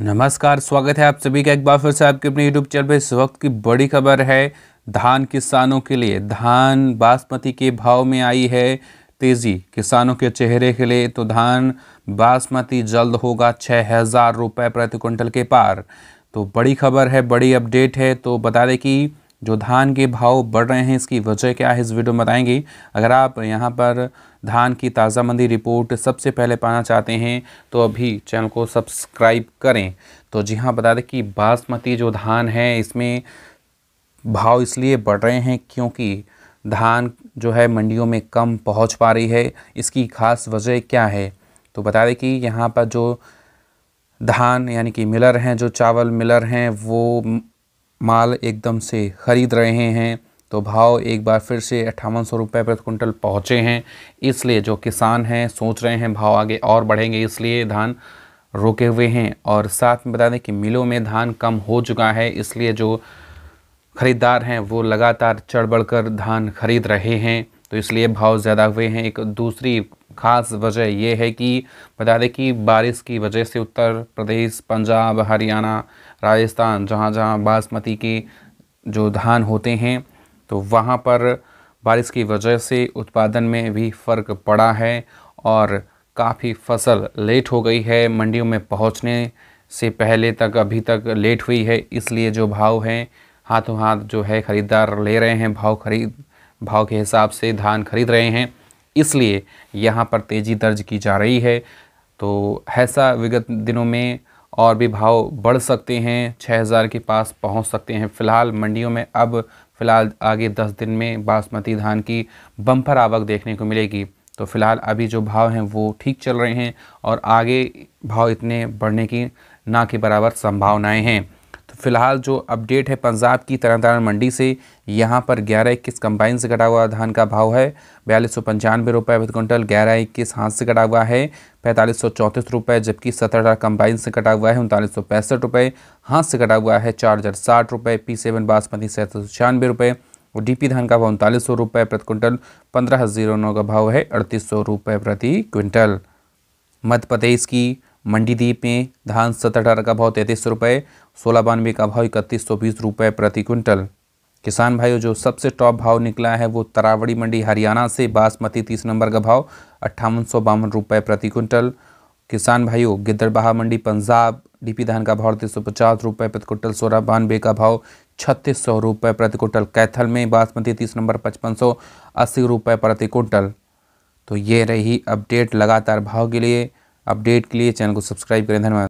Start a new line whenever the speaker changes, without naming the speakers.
नमस्कार स्वागत है आप सभी का एक बार फिर से आपके अपने यूट्यूब चैनल पर इस वक्त की बड़ी खबर है धान किसानों के लिए धान बासमती के भाव में आई है तेज़ी किसानों के चेहरे के लिए तो धान बासमती जल्द होगा छः हज़ार रुपये प्रति क्विंटल के पार तो बड़ी खबर है बड़ी अपडेट है तो बता दें कि जो धान के भाव बढ़ रहे हैं इसकी वजह क्या है इस वीडियो में बताएंगे अगर आप यहाँ पर धान की ताज़ा मंदी रिपोर्ट सबसे पहले पाना चाहते हैं तो अभी चैनल को सब्सक्राइब करें तो जी हाँ बता दें कि बासमती जो धान है इसमें भाव इसलिए बढ़ रहे हैं क्योंकि धान जो है मंडियों में कम पहुंच पा रही है इसकी खास वजह क्या है तो बता दें कि यहाँ पर जो धान यानी कि मिलर हैं जो चावल मिलर हैं वो माल एकदम से ख़रीद रहे हैं तो भाव एक बार फिर से अट्ठावन सौ रुपये प्रति कुंटल पहुँचे हैं इसलिए जो किसान हैं सोच रहे हैं भाव आगे और बढ़ेंगे इसलिए धान रोके हुए हैं और साथ में बता दें कि मिलों में धान कम हो चुका है इसलिए जो ख़रीदार हैं वो लगातार चढ़ बढ़ कर धान खरीद रहे हैं तो इसलिए भाव ज़्यादा हुए हैं एक दूसरी खास वजह ये है कि बता दें कि बारिश की वजह से उत्तर प्रदेश पंजाब हरियाणा राजस्थान जहाँ जहाँ बासमती के जो धान होते हैं तो वहाँ पर बारिश की वजह से उत्पादन में भी फ़र्क पड़ा है और काफ़ी फसल लेट हो गई है मंडियों में पहुँचने से पहले तक अभी तक लेट हुई है इसलिए जो भाव हैं हाथों हाथ जो है ख़रीदार ले रहे हैं भाव खरीद भाव के हिसाब से धान खरीद रहे हैं इसलिए यहाँ पर तेज़ी दर्ज की जा रही है तो ऐसा विगत दिनों में और भी भाव बढ़ सकते हैं 6000 के पास पहुंच सकते हैं फ़िलहाल मंडियों में अब फ़िलहाल आगे 10 दिन में बासमती धान की बम्पर आवक देखने को मिलेगी तो फ़िलहाल अभी जो भाव हैं वो ठीक चल रहे हैं और आगे भाव इतने बढ़ने की ना के बराबर संभावनाएं हैं फिलहाल जो अपडेट है पंजाब की तरन मंडी से यहाँ पर ग्यारह इक्कीस कंबाइन से कटा हुआ धान का भाव है बयालीस सौ पंचानवे रुपये प्रति क्विंटल ग्यारह इक्कीस हाथ से कटा हुआ है पैंतालीस सौ चौंतीस रुपये जबकि सत्रह हज़ार कंबाइन से कटा हुआ है उनतालीस सौ पैंसठ रुपये हाथ से कटा हुआ है चार हज़ार साठ रुपये पी सेवन बासमती सैंतीस सौ छियानवे रुपये और डी पी धान का भाव उनतालीस सौ रुपये प्रति क्विंटल पंद्रह जीरो नौ का भाव है अड़तीस सौ रुपये प्रति क्विंटल मध्य प्रदेश की मंडीदीप में धान सत्रह अठारह का भाव तैंतीस सौ रुपये सोलह बानवे का भाव इकतीस सौ बीस रुपये प्रति क्विंटल किसान भाइयों जो सबसे टॉप भाव निकला है वो तरावड़ी मंडी हरियाणा से बासमती तीस नंबर का भाव अट्ठावन सौ बावन रुपये प्रति क्विंटल किसान भाइयों गिद्दड़बाहा मंडी पंजाब डीपी धान का भाव तीस सौ पचास रुपये प्रति कुंटल सोलह बानवे का भाव छत्तीस सौ रुपये प्रति कुंटल कैथल में बासमती तीस नंबर पचपन सौ अस्सी रुपये प्रति कुंटल तो ये रही अपडेट लगातार भाव के लिए अपडेट के लिए चैनल को सब्सक्राइब करें धन्यवाद